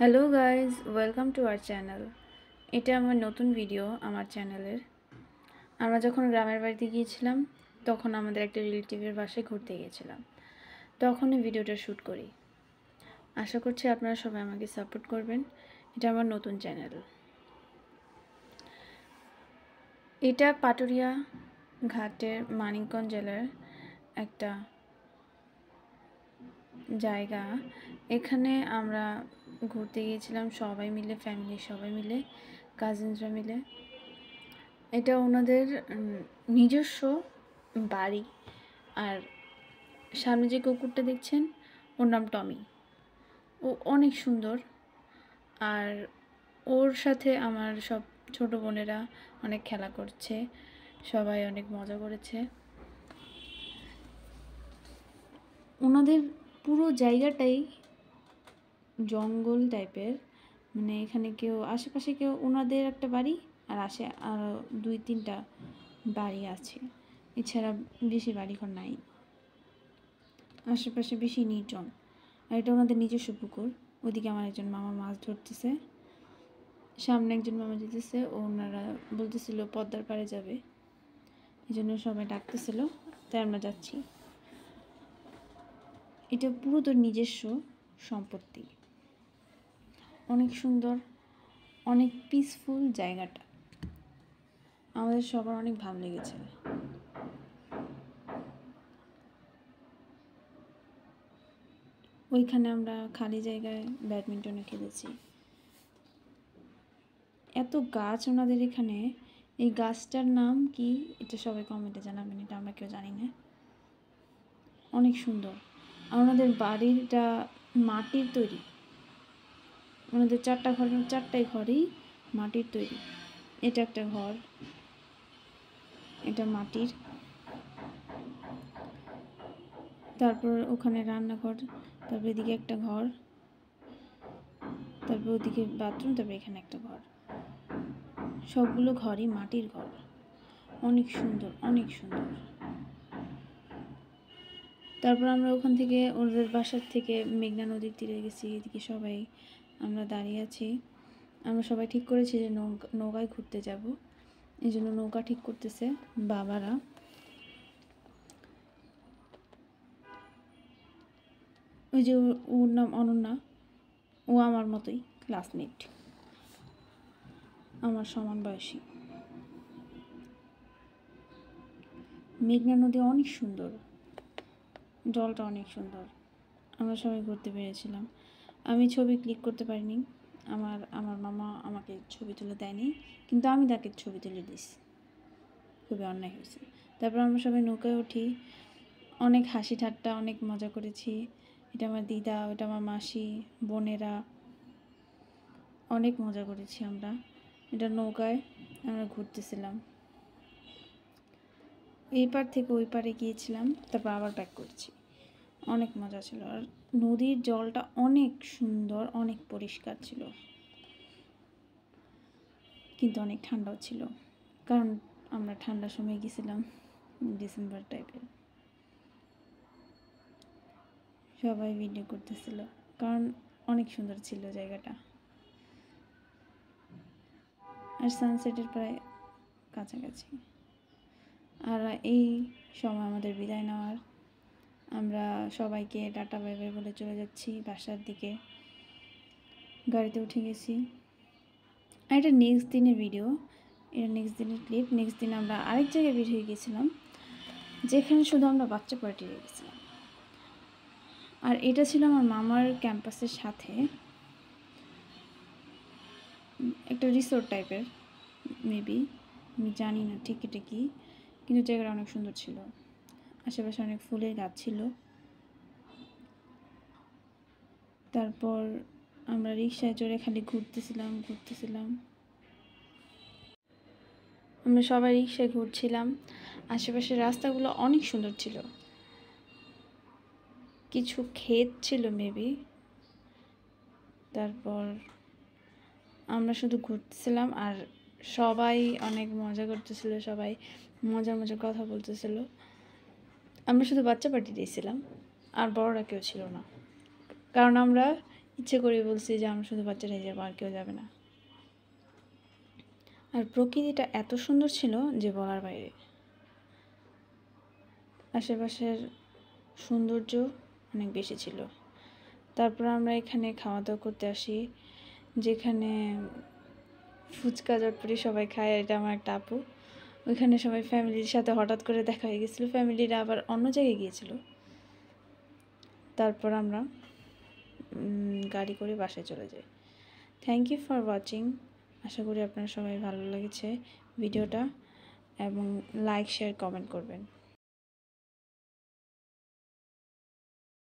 hello guys welcome to our channel এটা আমার নতুন ভিডিও আমার চ্যানেলের আমরা যখন গ্রামের বাড়িতে গিয়েছিলাম তখন আমাদের একটা রিলেটিভের বাসায় ঘুরতে গিয়েছিলাম তখনই ভিডিওটা শ্যুট করি আশা করছি আপনারা সবাই আমাকে সাপোর্ট করবেন এটা আমার নতুন চ্যানেল এটা পাটুরিয়া ঘাটের মানিকগঞ্জ জেলার একটা জায়গা এখানে আমরা ঘুরতে গিয়েছিলাম সবাই মিলে ফ্যামিলির সবাই মিলে কাজিনসরা মিলে এটা ওনাদের নিজস্ব বাড়ি আর সামনে যে কুকুরটা দেখছেন ওর নাম টমি ও অনেক সুন্দর আর ওর সাথে আমার সব ছোট বোনেরা অনেক খেলা করছে সবাই অনেক মজা করেছে ওনাদের পুরো জায়গাটাই জঙ্গল টাইপের মানে এখানে কেউ আশেপাশে কেউ ওনাদের একটা বাড়ি আর আসে আরও দুই তিনটা বাড়ি আছে এছাড়া বেশি বাড়িঘর নাই আশেপাশে বেশি নির্জন আর এটা ওনাদের নিজস্ব পুকুর ওদিকে আমার একজন মামা মাছ ধরতেছে সামনে একজন মামা যেতেছে ওনারা বলতেছিল পদ্মার পাড়ে যাবে এই জন্য সবাই ডাকতেছিল তাই আমরা যাচ্ছি এটা পুরো তোর নিজস্ব সম্পত্তি অনেক সুন্দর অনেক পিসফুল জায়গাটা আমাদের সবার অনেক ভালো লেগেছে ওইখানে আমরা খালি জায়গায় ব্যাডমিন্টনে খেলেছি এত গাছ ওনাদের এখানে এই গাছটার নাম কি এটা সবাই কমেন্টে জানাবেন এটা আমরা কেউ জানি না অনেক সুন্দর আর ওনাদের বাড়িটা মাটির তৈরি আমাদের চারটা ঘর মানে চারটাই ঘরই মাটির তৈরি এটা একটা ঘর এটা মাটির তারপর ওখানে রান্নাঘর তারপর এদিকে একটা ঘর তারপর ওদিকে বাথরুম তারপর এখানে একটা ঘর সবগুলো ঘরই মাটির ঘর অনেক সুন্দর অনেক সুন্দর তারপর আমরা ওখান থেকে ওদের বাসার থেকে মেঘনা নদীর তীরে গেছি এদিকে সবাই আমরা দাঁড়িয়ে আছি আমরা সবাই ঠিক করেছি যে নৌকা নৌকায় ঘুরতে যাব এই জন্য নৌকা ঠিক করতেছে বাবারা ওই যে ওর নাম অনন্যা ও আমার মতোই ক্লাসমেট আমার সমান বয়সী মেঘনা নদী অনেক সুন্দর জলটা অনেক সুন্দর আমরা সবাই ঘুরতে পেরেছিলাম আমি ছবি ক্লিক করতে পারিনি আমার আমার মামা আমাকে ছবি তুলে দেয়নি কিন্তু আমি তাকে ছবি তুলে দিছি খুবই অন্যায় হয়েছে তারপর আমরা সবাই নৌকায় উঠি অনেক হাসি ঠাট্টা অনেক মজা করেছি এটা আমার দিদা ওটা আমার মাসি বোনেরা অনেক মজা করেছি আমরা এটা নৌকায় আমরা ঘুরতেছিলাম এই পার থেকে ওই পারে গিয়েছিলাম তারপর আবার ব্যাক করছি অনেক মজা ছিল আর নদীর জলটা অনেক সুন্দর অনেক পরিষ্কার ছিল কিন্তু অনেক ঠান্ডাও ছিল কারণ আমরা ঠান্ডার সময় গেছিলাম ডিসেম্বর টাইপের সবাই ভিডিও করতেছিল কারণ অনেক সুন্দর ছিল জায়গাটা আর সানসেটের প্রায় কাছাকাছি আর এই সময় আমাদের বিদায় নেওয়ার আমরা সবাইকে টাটা বাই বলে চলে যাচ্ছি বাসার দিকে গাড়িতে উঠে গেছি আর এটা নেক্সট দিনের ভিডিও এটা নেক্সট দিনের ক্লিপ নেক্সট দিন আমরা আরেক জায়গায় বের হয়ে গেছিলাম যেখানে শুধু আমরা বাচ্চা পার্টি হয়ে গেছিলাম আর এটা ছিল আমার মামার ক্যাম্পাসের সাথে একটা রিসোর্ট টাইপের মেবি আমি জানি না ঠিক এটা কিন্তু জায়গাটা অনেক সুন্দর ছিল আশেপাশে অনেক ফুলের গাছ ছিল তারপর আমরা রিক্সায় চড়ে খালি ঘুরতেছিলাম ঘুরতেছিলাম আমরা সবাই রিক্সায় ঘুরছিলাম আশেপাশের রাস্তাগুলো অনেক সুন্দর ছিল কিছু ক্ষেত ছিল মেবি তারপর আমরা শুধু ঘুরতেছিলাম আর সবাই অনেক মজা করতেছিল সবাই মজার মজার কথা বলতেছিল আমরা শুধু বাচ্চা পার্টি দিয়েছিলাম আর বড়রা কেউ ছিল না কারণ আমরা ইচ্ছে করে বলছি যে আমরা শুধু বাচ্চারাই যাবো আর কেউ যাবে না আর প্রকৃতিটা এত সুন্দর ছিল যে বলার বাইরে আশেপাশের সৌন্দর্য অনেক বেশি ছিল তারপর আমরা এখানে খাওয়া দাওয়া করতে আসি যেখানে ফুচকা জটপটি সবাই খায় এটা আমার একটা আপু ওইখানে সবাই ফ্যামিলির সাথে হঠাৎ করে দেখা হয়ে গেছিলো ফ্যামিলিরা আবার অন্য জায়গায় গিয়েছিল তারপর আমরা গাড়ি করে বাসায় চলে যাই থ্যাংক ইউ ফর ওয়াচিং আশা করি আপনারা সবাই ভালো লেগেছে ভিডিওটা এবং লাইক শেয়ার কমেন্ট করবেন